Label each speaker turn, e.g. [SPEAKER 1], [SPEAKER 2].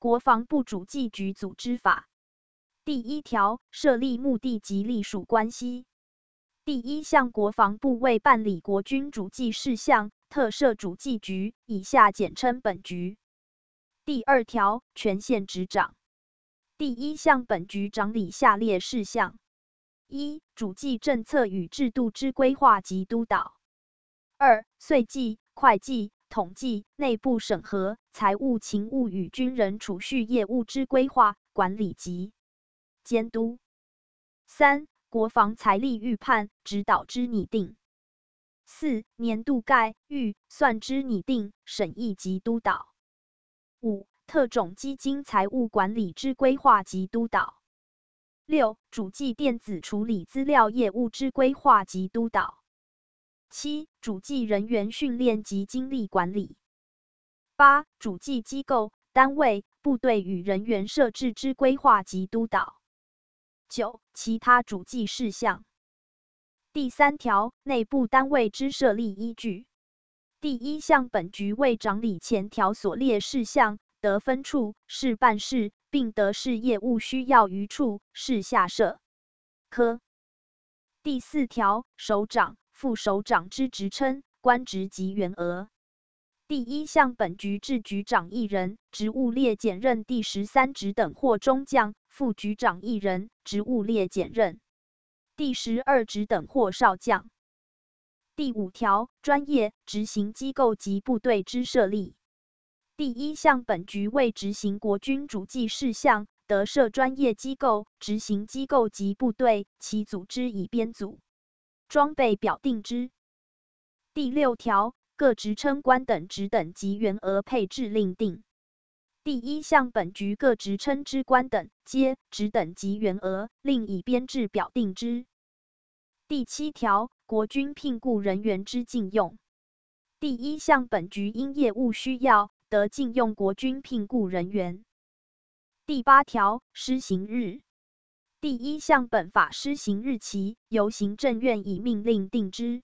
[SPEAKER 1] 国防部主计局组织法第一条设立目的及隶属关系：第一项国防部为办理国军主计事项，特设主计局，以下简称本局。第二条权限执掌：第一项本局长理下列事项：一、主计政策与制度之规划及督导；二、岁计会计。统计、内部审核、财务勤务与军人储蓄业务之规划、管理及监督；三、国防财力预判指导之拟定；四、年度概预算之拟定、审议及督导；五、特种基金财务管理之规划及督导；六、主计电子处理资料业务之规划及督导。七、主计人员训练及精力管理；八、主计机构、单位、部队与人员设置之规划及督导；九、其他主计事项。第三条内部单位之设立依据。第一项本局为整理前条所列事项得分处事办事，并得事业务需要于处事下设科。第四条首长。副首长之职称、官职及员额。第一项，本局制局长一人，职务列检任第十三职等或中将；副局长一人，职务列检任第十二职等或少将。第五条，专业执行机构及部队之设立。第一项，本局为执行国军主计事项，得设专业机构、执行机构及部队，其组织以编组。装备表定之。第六条，各职称官等职等级员额配置另定。第一项，本局各职称之官等、皆职等级员额，另以编制表定之。第七条，国军聘雇人员之禁用。第一项，本局因业务需要，得禁用国军聘雇人员。第八条，施行日。第一项，本法施行日期由行政院以命令定之。